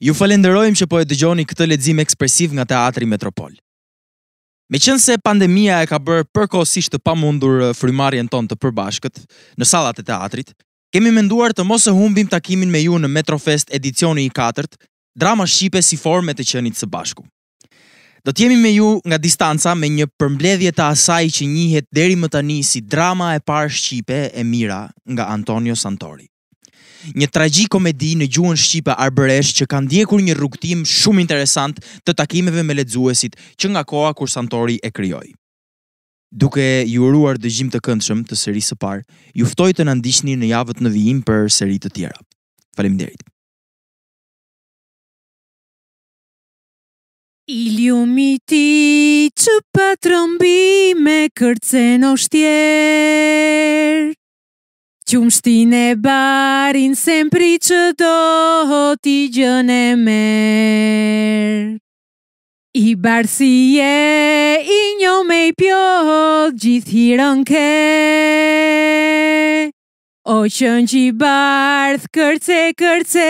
Ju falenderojmë që po e dëgjoni këtë ledzim ekspresiv nga Teatri Metropol. Me qënë se pandemija e ka bërë përkosisht të pamundur frimarjen ton të përbashkët në salat e teatrit, kemi menduar të mos e humbim takimin me ju në Metrofest edicioni i 4, drama Shqipe si forme të qenit së bashku. Do t'jemi me ju nga distanca me një përmbledhje të asaj që njihet deri më tani si drama e parë Shqipe e mira nga Antonio Santori një tragi komedi në gjuën Shqipa Arberesh që kanë ndjekur një rukëtim shumë interesant të takimeve me ledzuesit që nga koa kur santori e kryoj. Duke ju uruar dëgjim të këndshëm të seri së par, juftoj të ndiqni në javët në vijim për seri të tjera. Falem derit. Iliumi ti që patrëmbi me kërcen o shtjerë Qumështin e barin se mpri që do t'i gjën e merë I barësi e i njo me i pjohë gjithë hirën ke O qënë që i barëth kërce, kërce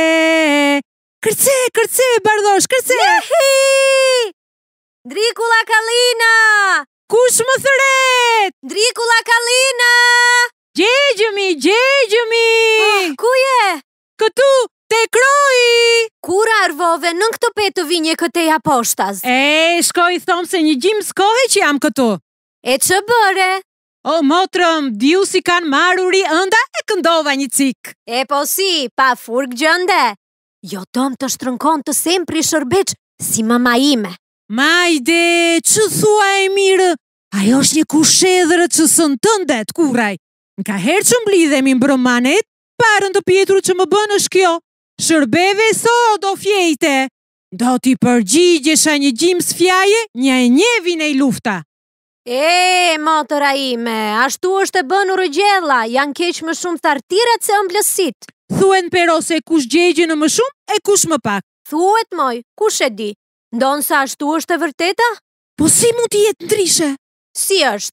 Kërce, kërce, bardosh, kërce Drikula Kalina! Kush më thëret? Drikula Kalina! Gjegjëmi, gjegjëmi! Ah, ku je? Këtu, te kroji! Kur arvove, në këtë petë të vinje këte ja poshtas? E, shkoj thomë se një gjimë s'kohe që jam këtu. E që bëre? O, motrëm, diu si kanë maruri ënda e këndova një cikë. E po si, pa furgë gjënde. Jo tomë të shtrënkon të sempri shërbeq si mama ime. Majde, që thua e mirë? Ajo është një kushedhërë që sën tëndet, kuraj. Nga herë që mblidhemi në bromanet, parën të pjetru që më bënë është kjo, shërbeve so do fjejte, do t'i përgjigje shë një gjimë së fjaje, një e një e i lufta. E, motëra ime, ashtu është e bënë u rëgjela, janë keqë më shumë thartirat se më Thuen për ose kush gjegje në më shumë e kush më pak. Thuet moj, kush e di, ndonë sa ashtu është e vërteta? Po si mund t'i jetë ndryshe? Si është,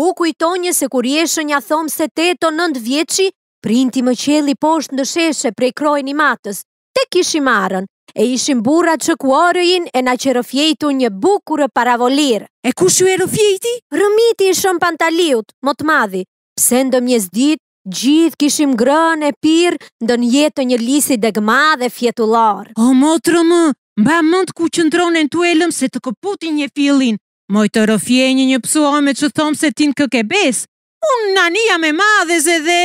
u kujtonje se kur jeshë një thomë se teto nëndë vjeqi, printi më qeli poshtë në sheshe prej krojnë i matës, te kishim arën, e ishim burat që kuarëjin e na që rëfjetu një bukurë paravolirë. E ku shu e rëfjeti? Rëmiti ishëm pantaliut, mot madhi, pse në dëmjes ditë, Gjithë kishim grën e pirë ndë një jetë një lisi dhe gma dhe fjetularë. O, motërë më, mba mund ku qëndronen të elëm se të këputin një filin. Moj të rëfjenjë një pësua me që thomë se tin kë ke bes, unë nania me madhe zë dhe...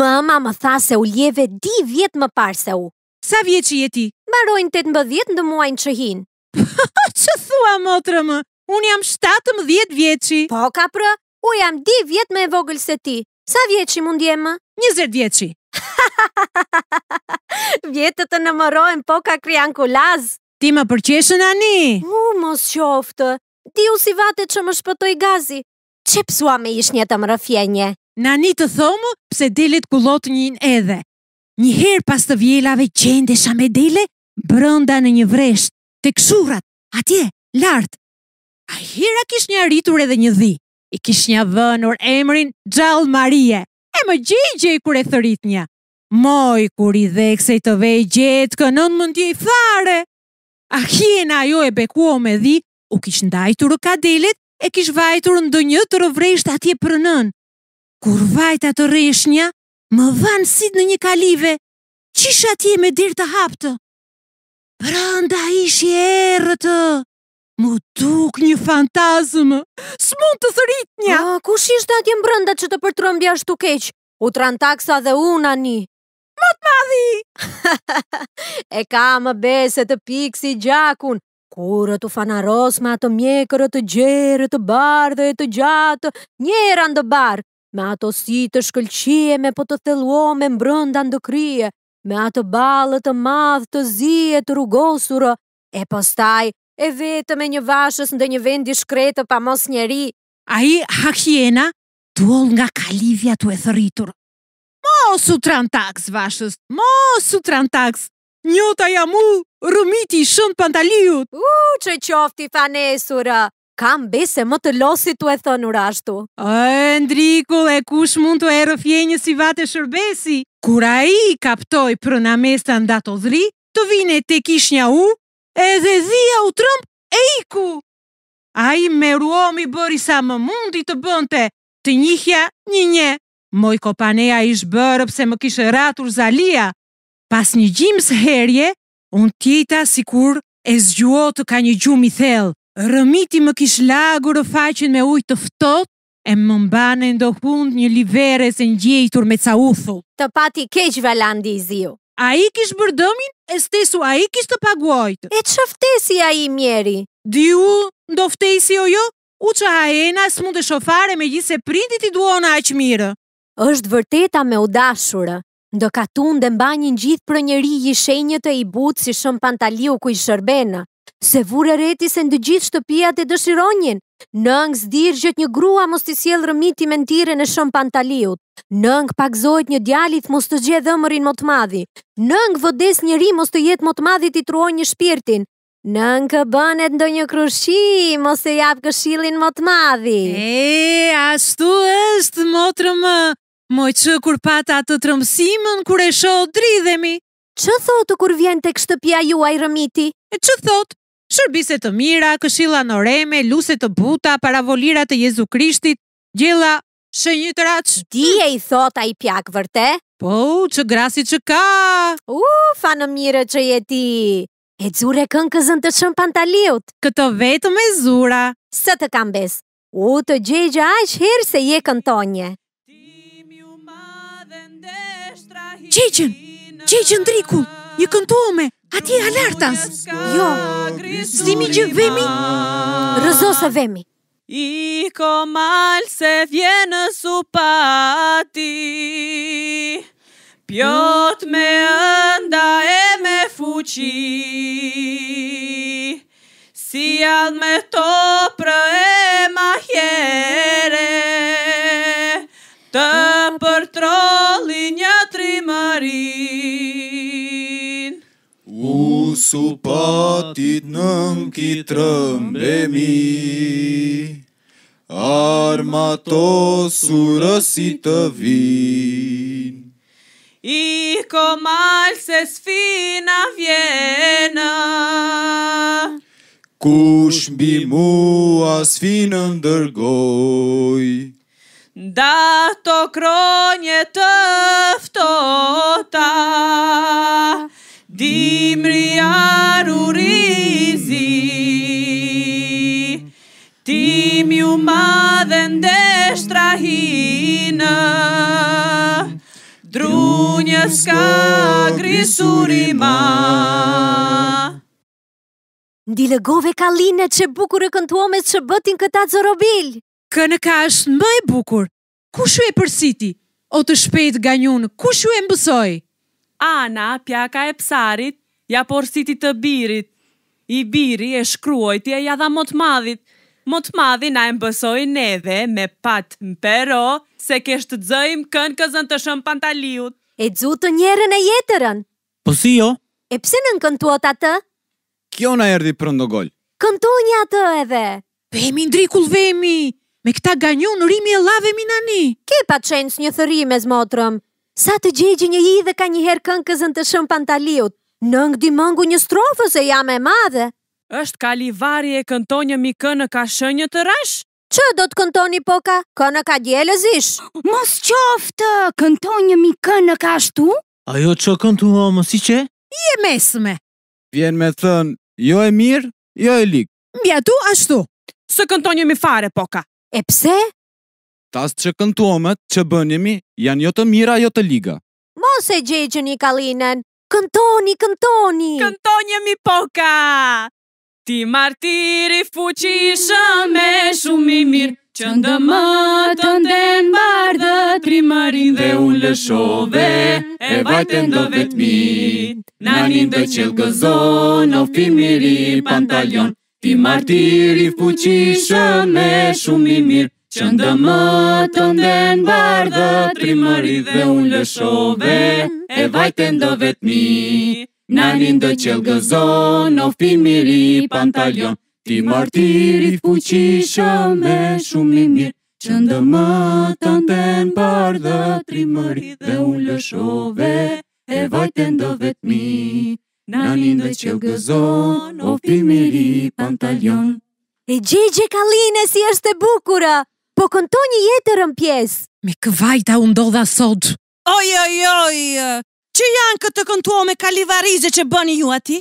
Mama më tha se u ljeve di vjetë më parë se u. Sa vjetë që jeti? Barojnë të të më dhjetë në muajnë që hinë. që thua, motrë më? Unë jam 17 më vjeqi. Po, kapra, u jam 10 vjetë me vogël se ti. Sa vjeqi mund jem më? Njëzet vjeqi. Vjetët të nëmërojnë, po ka kri ankulaz. Ti më përqeshën ani. U, mos qoftë, ti u si vate që më shpëtoj gazi. Që pësua me ish një të më rëfjenje? Nani të thomu, pse delit kullot njën edhe. Njëherë pas të vjelave qende shame dele, brënda në një vresht, të këshurat, atje, lartë. A hira kish një arritur edhe një dhi, i kish një vënur emrin gjallë Marie, e më gjigje i kure thërit një. Moj, kur i dhe i të vej gjetë, nën mund t'i fare. A hiena jo e bekuo me dhi, u kish ndajtur u kadelit, e kish vajtur ndë një të rëvresht atje për nën. Kur vajta të reshnja, më vanë sidë në një kalive, qisha atje me dirë të haptë. Pranda ishi erë të, më duk një fantazmë, s'mun të thërit një. A, ah, kush ishte atje mbrënda që të përtrëm bja shtu keqë? U tran taksa dhe una një. Më të madhi! e ka më besë të pikë si gjakun, Kurë të fanaros me atë mjekërë të gjerë, të bardhe, të gjatë, njëra ndë barë, me ato si të shkëlqie, me po të thelua me mbrënda ndë krye, me atë balë të madhë të zi të rugosurë, e postaj e vetë me një vashës ndë një vendi shkretë pa mos njeri. A i hakjena, duol nga kalivja të e thëritur. Mosu të rantaks, vashës, mosu të rantaks, njëta jamu rëmiti i shumë pantaliut. U, që qofti fanesurë, kam bese më të losi të e thënë urashtu. E, ndrikull, e kush mund të e rëfjenjë si vate shërbesi? Kura i kaptoj për në mesta të dhri, të vine të kish një u, e dhe zia u trëmp e iku. A i me ruomi bëri sa më mundi të bënte, të njihja një një. Moj kopaneja ish bërë pse më kishë ratur zalia. Pas një gjimës herje, Unë tjeta si kur e zgjuot ka një gjumë i thellë, rëmiti më kish lagur o me ujtë të fëtot, e më mbane ndo hund një livere se një gjejtur me ca uthu. Të pati keq valandi i ziu. A i kish bërdëmin, e stesu a i kish të paguajt. E që ftesi a i mjeri? Diu, ndo ftesi o jo, u që haena së mund të shofare me gjithë se prindit i duona aqë mirë. Êshtë vërteta me u dashurë, Ndë ka tunë dhe mba një gjithë për njëri i shenjët e i butë si shumë pantaliu ku i shërbena. Se vure reti se ndë gjithë shtëpijat e dëshironjen. Nëngë zdirë gjëtë një grua mos të sjellë rëmiti mentire në shumë pantaliut. Nëngë pakzojt një djalit mos të gjithë dëmërin më të madhi. Nëngë vëdes njëri mos të jetë më të madhi të i truoj një shpirtin. Nën kë bënet ndo një krushi, mos e japë këshilin më të madhi. E, ashtu është, motrë më, Moj që kur pata të trëmsimën, kur e shoh dridhemi. Që thotë kur vjen të kështëpja juaj rëmiti? E që thotë? Shërbise të mira, këshilla në reme, luset të buta, paravolira të Jezu Krishtit, gjela shënjë të raqë. Dije i thot a i pjak vërte? Po, që grasi që ka. U, fa në mire që jeti. E dzure kënë këzën të shën pantaliut. Këto vetë me zura. Së të kam besë. U të gjegja aqë herë se je këntonje. Qeqen, qeqen driku, një këntuome, ati e alertas. Jo, slimi gjë vemi, rëzosa vemi. I komal se vjenë su pati, pjot me ënda e me fuqi, si me to su patit nëm ki trëmbemi. Arma to su rësi të vin, i komal se sfina vjena, kush mbi mua sfina ndërgoj, da to kronje tëftota, Dimri arurizi Tim ju madhe ndeshtra hinë Drunjës ka grisuri ma Ndi lëgove ka që bukur e këntuome që bëtin këta zorobil Kënë ka është mëj bukur Kushu e përsiti O të shpejt ganjun, kushu e mbësoj? Ana, pjaka e psarit, ja porsit të birit. I biri e shkruojti e jadha mot madhit. Mot madhi na e mbësoj neve me pat më se kesh të dzojim kën këzën të shëm pantaliut. E dzut të njerën e jetërën. Po si jo? E pse në në këntuot atë? Kjo në erdi për ndogoll. Këntu një atë edhe. Vemi ndrikull vemi. Me këta ganyu në rimi e lave minani. Ke pa qenës një thërim me zmotrëm. Sa të gjegjë një i dhe ka njëherë kënkëzën të shëm pantaliut, në ngdi mëngu një strofë se jam e madhe. Êshtë kalivari e këntoni një mikë në ka shënjë të rash? Që do të këntoni po ka? Kënë ka djelë zish? Mos qoftë, këntoni një mikë në ka shtu? Ajo që këntu o më si që? Je mesme. Vjen me thënë, jo e mirë, jo e likë. Mja tu ashtu, së këntoni një mi fare po ka. E pse? Tas që këntuomet, që bënjemi, janë jo të mira, jo të liga. Mos e gjegjën i kalinen, këntoni, këntoni! Këntoni e mi poka! Ti martiri fuqishë me shumë i mirë, që ndë më të ndenë bardë, tri marin dhe unë lëshove, e vajten dhe vetë Nanin dhe një ndë qëllë gëzonë, në film pantalion, ti martiri fuqishë me shumë i mirë, Që ndë më të ndenë bardhë, tri më dhe unë lëshove, e vajtë ndë vetëmi, nani një ndë qëllë gëzon, në finë miri pantalion, ti më rtiri fuqisha me shumë i mirë. Që ndë më të ndenë bardhë, tri më dhe unë lëshove, e vajtë ndë vetëmi, nani një ndë qëllë gëzon, në finë miri pantalion. E gjigje kaline si është e bukura! po kënto një jetër në pjesë. Me këvajta unë do sot. Oj, oj, oj, që janë këtë këntuo me kalivarizë që bëni ju ati?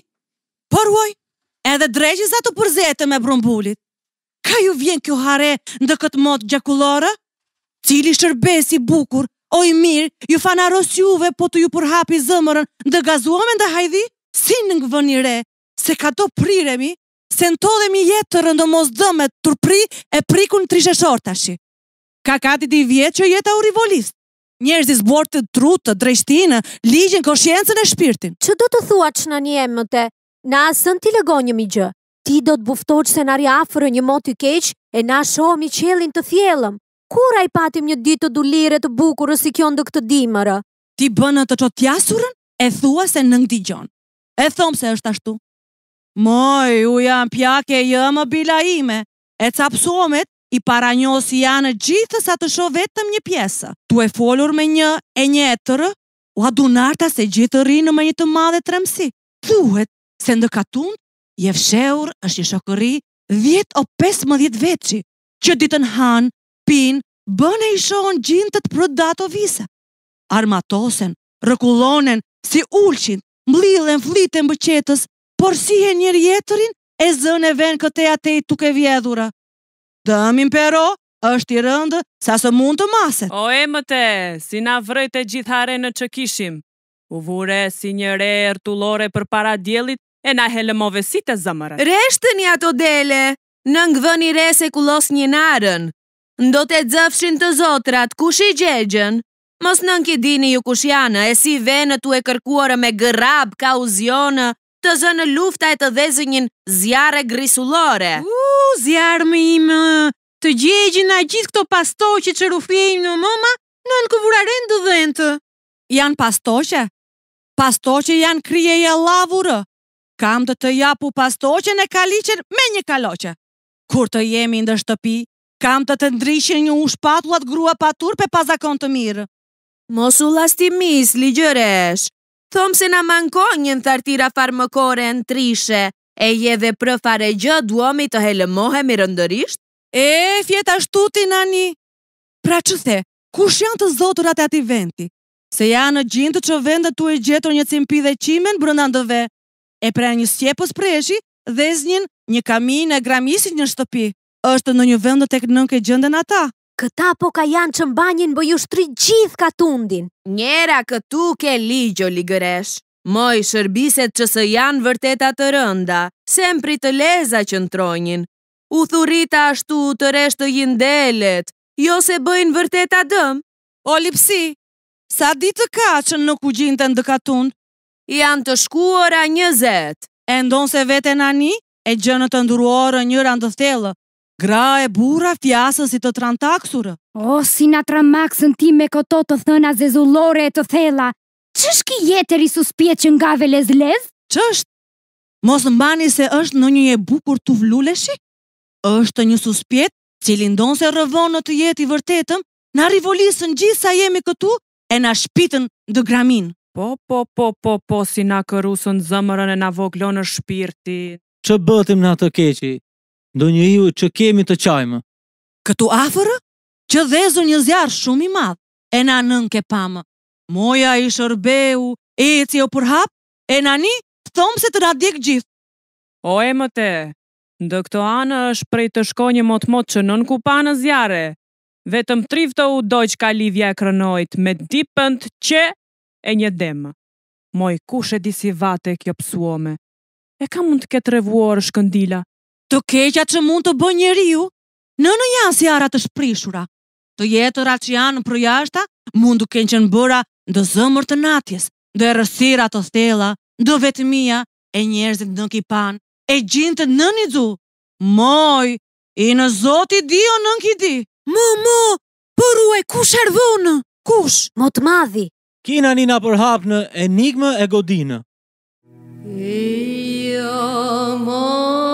Por uaj, edhe drejgjës ato përzete me brumbullit. Ka ju vjen kjo hare ndë këtë mod gjakulore? Cili shërbes i bukur, oj mirë, ju fanaros juve po të ju përhapi zëmërën dhe gazuomen dhe hajdi? Si në në re, se ka do priremi, se në todhe mi jetë të rëndomos të turpri e prikun të rishëshor tashi. Ka kati di vjetë që jetë aurivolist. Njerëz i zbor të trutë, të drejshtinë, ligjën, koshjensën e shpirtin. Që do të thua që në një emëte? të, na asën t'i lego një mi gjë. Ti do të buftoqë se në riafërë një moti keq e na shomi mi qelin të thjelëm. Kura i patim një ditë të dulire të bukurë si kjo ndë këtë dimërë? Ti bënë të qotjasurën e thua se nëngdi gjonë. E thomë se është ashtu. Moj, u janë pjake jë më bila ime. E capsomet, i para njësi janë gjithë sa të shë vetëm një pjesë. Tu e folur me një e një etërë, u adunarta se gjithë rinë me një të madhe tremsi. Thuhet, se ndë katun, jefsheur është një shokëri 10 o 15 veqi, që ditën hanë, pinë, bëne i shohën gjinë të të o visa. Armatosen, rëkullonen, si ulqin, mblilën, flitën bëqetës, por si e njërë jetërin, e zënë e venë këte a te tuk e vjedhura. Dëmim pero, është i rëndë, sa së mund të maset. O e si na vrejt e gjithare në që kishim, u vure si një re e rëtulore për para djelit, e na helëmove si të zëmërë. Reshtë një ato dele, në ngëvë një re se kulos një narën, ndo të dëfshin të zotrat, kush i gjegjen, mos në nki dini ju kush janë, e si venë të e kërkuarë me gërab, ka uzionë, të zënë lufta e të dhezë njën zjarë e grisulore. U, zjarë më imë, të a gjithë këto pastoqe që rufjejmë në mëma, në nënkëvuraren dë dhëntë. Janë pastoqe? Pastoqe janë e lavurë. Kam të të japu pastoqen e kalicën me një kaloqe. Kur të jemi ndër shtëpi, kam të të ndryshë një u patullat grua patur për pazakon të mirë. Mosu lastimis, ligjëresh thomë se na manko një në thartira farmakore në trishe, e je dhe prëfare gjë duomi të helëmohe mi rëndërisht? E, fjet ashtu nani! Pra që the, kush janë të zoturat e ati venti? Se janë në gjindë që vendë të e gjetur një cimpi dhe qimen brëndan e pra një sjepës preshi dhe zhin një kamin e gramisit një shtëpi, është në një vend të kënën ke gjëndën ata. Këta po ka janë që mbanjin bë ju gjithë ka tundin. Njera këtu ke ligjo, ligëresh. Moj shërbiset që se janë vërtetat të rënda, se më leza që në tronjin. U thurita ashtu të reshtë të jindelet, jo se bëjnë vërteta dëm. O lipsi, sa ditë të ka që në kujinë të katund? Janë të shkuara njëzet, e ndonë se vete nani, e gjënë të nduruarë njërë andëthelë. Gra e bura fjasës si të trantaksurë. O, oh, si na tramaksën ti me këto të thëna zezullore e të thela, që ki jetër i suspje që nga ve lez lez? Që është? Mos mbani se është në një e bukur të vluleshi? është një suspjet që lindon se rëvon në të jetë i vërtetëm, na rivolisën gjithë sa jemi këtu e na shpitën dë gramin. Po, po, po, po, po, si na kërusën zëmërën e na voglonë shpirti. Që bëtim na të keqi, do një ju që kemi të qajmë. Këtu afërë, që dhezu një zjarë shumë i madhë, e na nën ke pamë. Moja i shërbehu, e e cjo përhap, e na ni të thomë se të na dikë gjithë. O e më te, ndë këto anë është prej të shko një motë motë që nën ku panë zjarë, vetëm trivë të u dojqë ka livja e krënojt me dipënd që e një demë. Moj, kush e disi vate kjo pësuome? E ka mund të ketë revuar shkëndila? të keqja që mund të bëjë njeriu, në në janë si arat të shprishura. Të jetë ra që janë për jashta, mund të kenë që në bëra dë zëmër të natjes, dë e rësira të stela, dë vetëmia, e njerëzit në kipan, e gjinë në një dhu. Moj, i në zoti di o në në di. Mo, mo, e kush ervonë? Kush? Mo të madhi. Kina një në përhap në enigmë e godinë. Jo, moj,